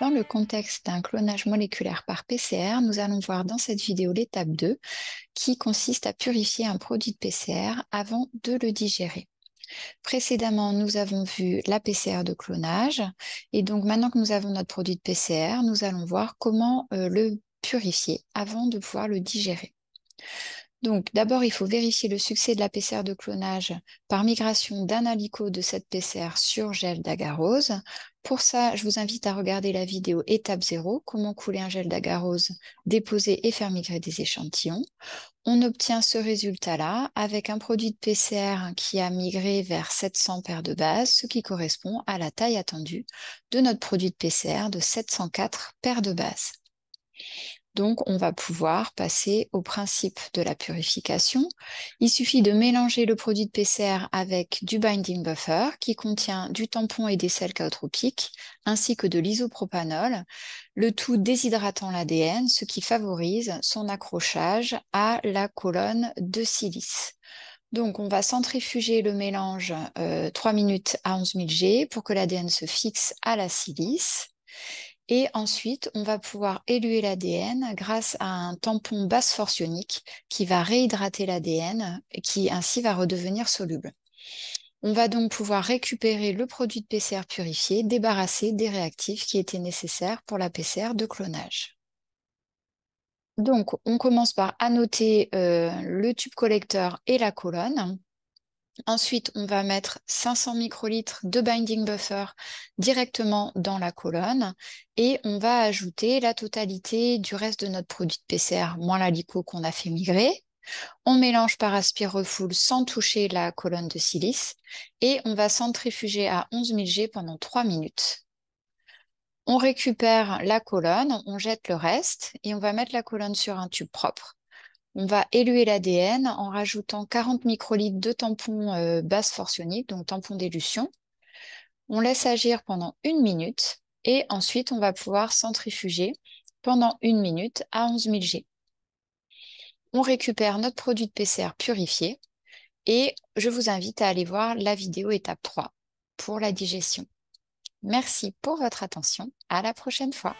Dans le contexte d'un clonage moléculaire par PCR, nous allons voir dans cette vidéo l'étape 2 qui consiste à purifier un produit de PCR avant de le digérer. Précédemment, nous avons vu la PCR de clonage et donc maintenant que nous avons notre produit de PCR, nous allons voir comment euh, le purifier avant de pouvoir le digérer. Donc, d'abord, il faut vérifier le succès de la PCR de clonage par migration d'un de cette PCR sur gel d'agarose. Pour ça, je vous invite à regarder la vidéo étape 0, comment couler un gel d'agarose, déposer et faire migrer des échantillons. On obtient ce résultat-là avec un produit de PCR qui a migré vers 700 paires de bases, ce qui correspond à la taille attendue de notre produit de PCR de 704 paires de bases. Donc, on va pouvoir passer au principe de la purification. Il suffit de mélanger le produit de PCR avec du binding buffer qui contient du tampon et des sels chaotropiques, ainsi que de l'isopropanol, le tout déshydratant l'ADN, ce qui favorise son accrochage à la colonne de silice. Donc, on va centrifuger le mélange 3 euh, minutes à 11 000 G pour que l'ADN se fixe à la silice. Et ensuite, on va pouvoir éluer l'ADN grâce à un tampon basse force ionique qui va réhydrater l'ADN et qui ainsi va redevenir soluble. On va donc pouvoir récupérer le produit de PCR purifié, débarrassé des réactifs qui étaient nécessaires pour la PCR de clonage. Donc, on commence par annoter euh, le tube collecteur et la colonne. Ensuite, on va mettre 500 microlitres de binding buffer directement dans la colonne et on va ajouter la totalité du reste de notre produit de PCR moins l'alico qu'on a fait migrer. On mélange par aspire refoule sans toucher la colonne de silice et on va centrifuger à 11 000 G pendant 3 minutes. On récupère la colonne, on jette le reste et on va mettre la colonne sur un tube propre. On va éluer l'ADN en rajoutant 40 microlitres de tampon euh, basse forcionique, donc tampon d'élution. On laisse agir pendant une minute et ensuite on va pouvoir centrifuger pendant une minute à 11 000 G. On récupère notre produit de PCR purifié et je vous invite à aller voir la vidéo étape 3 pour la digestion. Merci pour votre attention. À la prochaine fois.